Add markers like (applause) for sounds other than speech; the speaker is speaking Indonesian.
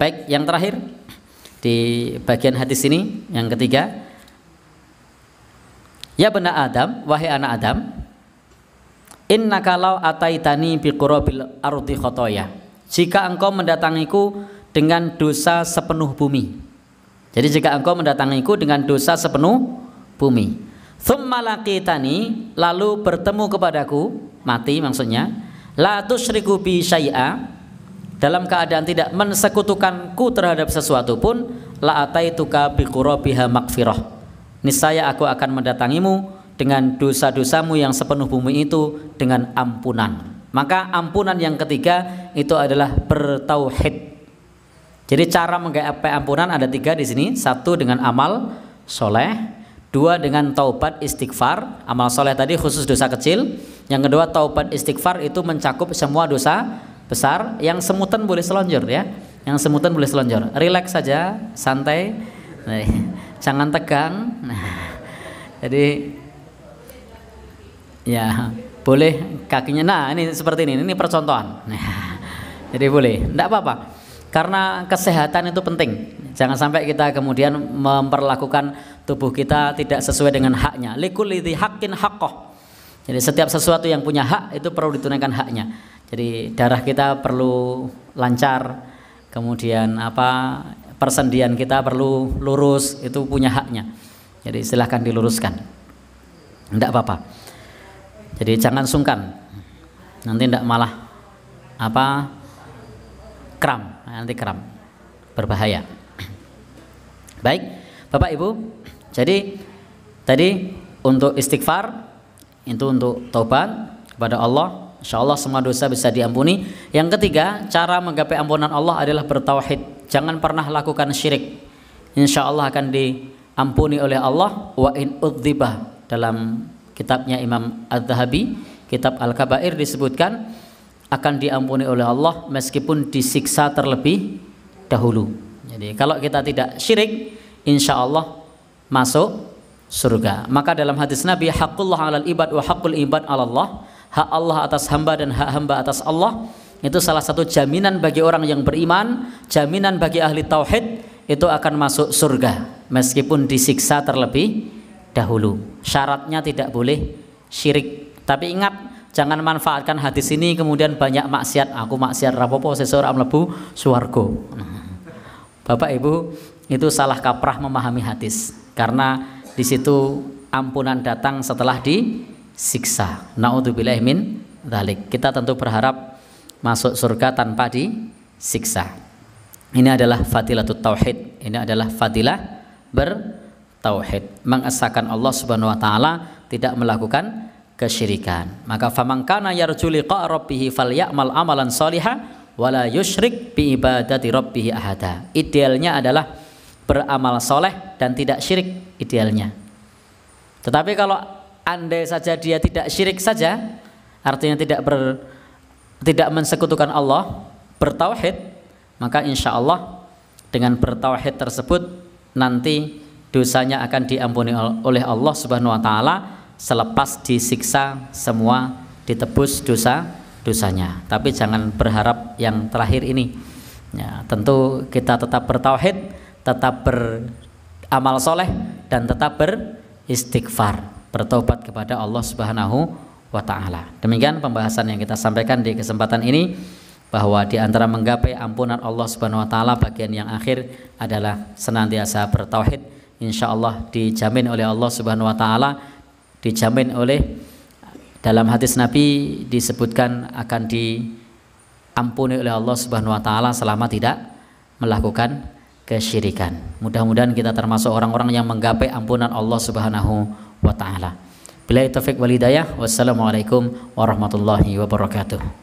Baik, yang terakhir di bagian hadis ini yang ketiga. Ya benda Adam, wahai anak Adam, Inna kalau ataitani biqurabil ardi khotoya. Jika engkau mendatangiku dengan dosa sepenuh bumi. Jadi jika engkau mendatangiku dengan dosa sepenuh bumi. Thumma laqitani lalu bertemu kepadaku, mati maksudnya. La tusyriku bi syai'a dalam keadaan tidak mensekutukanku terhadap sesuatu pun la ataituka bi qurabiha magfirah niscaya aku akan mendatangimu dengan dosa-dosamu yang sepenuh bumi itu dengan ampunan maka ampunan yang ketiga itu adalah bertauhid jadi cara menggapai ampunan ada tiga di sini satu dengan amal soleh dua dengan taubat istighfar amal soleh tadi khusus dosa kecil yang kedua taubat istighfar itu mencakup semua dosa besar, yang semutan boleh selonjor ya. Yang semutan boleh selonjor. Relax saja, santai. (laughs) jangan tegang. (laughs) jadi ya boleh kakinya. Nah, ini seperti ini. Ini percontohan. (laughs) jadi boleh. Tidak apa-apa. Karena kesehatan itu penting. Jangan sampai kita kemudian memperlakukan tubuh kita tidak sesuai dengan haknya. likuliti hakin hakoh Jadi setiap sesuatu yang punya hak itu perlu ditunaikan haknya. Jadi darah kita perlu lancar, kemudian apa persendian kita perlu lurus, itu punya haknya. Jadi silahkan diluruskan. Tidak apa-apa. Jadi jangan sungkan. Nanti tidak malah apa kram, nanti kram. Berbahaya. Baik, Bapak Ibu. Jadi tadi untuk istighfar itu untuk taubat kepada Allah Insya Allah semua dosa bisa diampuni. Yang ketiga, cara menggapai ampunan Allah adalah bertauhid. Jangan pernah lakukan syirik. Insya Allah akan diampuni oleh Allah. Wa in udzibah dalam kitabnya Imam Az-Zahabi, kitab Al-Kabair disebutkan akan diampuni oleh Allah meskipun disiksa terlebih dahulu. Jadi kalau kita tidak syirik, insya Allah masuk surga. Maka dalam hadis Nabi, hakullah alal ibad wa hakul ibad alallah. Allah hak Allah atas hamba dan hak hamba atas Allah itu salah satu jaminan bagi orang yang beriman jaminan bagi ahli tauhid itu akan masuk surga meskipun disiksa terlebih dahulu syaratnya tidak boleh syirik tapi ingat jangan manfaatkan hadis ini kemudian banyak maksiat aku maksiat rapopo seseorang amlebu suwargo (laughs) Bapak Ibu itu salah kaprah memahami hadis karena di situ ampunan datang setelah di siksa. Nauzubillah min dzalik. Kita tentu berharap masuk surga tanpa disiksa. Ini adalah fadilatul tauhid. Ini adalah fadilah bertauhid. Mengesahkan Allah Subhanahu wa taala tidak melakukan kesyirikan. Maka famankana kana yarju liqa rabbih falyamal amalan salihah wala yusyrik bi ibadati rabbih ahada. Idealnya adalah beramal soleh dan tidak syirik idealnya. Tetapi kalau andai saja dia tidak syirik saja artinya tidak ber, tidak mensekutukan Allah bertauhid maka insya Allah dengan bertauhid tersebut nanti dosanya akan diampuni oleh Allah Subhanahu wa taala selepas disiksa semua ditebus dosa dosanya tapi jangan berharap yang terakhir ini ya, tentu kita tetap bertauhid tetap beramal soleh dan tetap beristighfar bertobat kepada Allah Subhanahu wa taala. Demikian pembahasan yang kita sampaikan di kesempatan ini bahwa di antara menggapai ampunan Allah Subhanahu wa taala bagian yang akhir adalah senantiasa bertauhid. Insya Allah dijamin oleh Allah Subhanahu wa taala, dijamin oleh dalam hadis Nabi disebutkan akan diampuni oleh Allah Subhanahu wa taala selama tidak melakukan kesyirikan. Mudah-mudahan kita termasuk orang-orang yang menggapai ampunan Allah Subhanahu wa taala. Bila taufik walidayah. Wassalamualaikum warahmatullahi wabarakatuh.